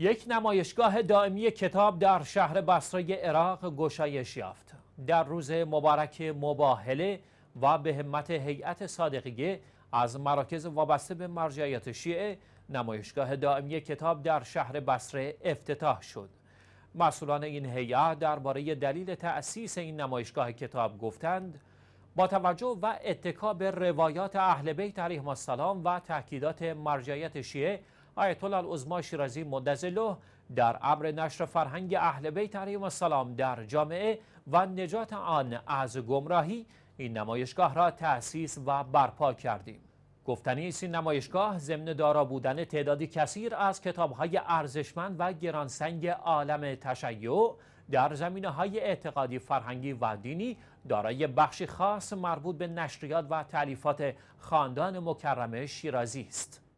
یک نمایشگاه دائمی کتاب در شهر بصره عراق گشایش یافت در روز مبارک مباهله و به همت هیئت صادقیه از مراکز وابسته به مرجعیت شیعه نمایشگاه دائمی کتاب در شهر بصره افتتاح شد مسئولان این هیئت درباره دلیل تأسیس این نمایشگاه کتاب گفتند با توجه و اتکا به روایات اهل بیت علیهم السلام و تاکیدات مرجعیت شیعه آیت الله شیرازی مدزلو در ابر نشر فرهنگ اهل بیت علیهم السلام در جامعه و نجات آن از گمراهی این نمایشگاه را تأسیس و برپا کردیم گفتنی است این نمایشگاه ضمن دارا بودن تعدادی کثیر از کتابهای ارزشمند و گرانسنگ عالم تشیع در زمینه های اعتقادی فرهنگی و دینی دارای بخشی خاص مربوط به نشریات و تعلیفات خاندان مکرمه شیرازی است.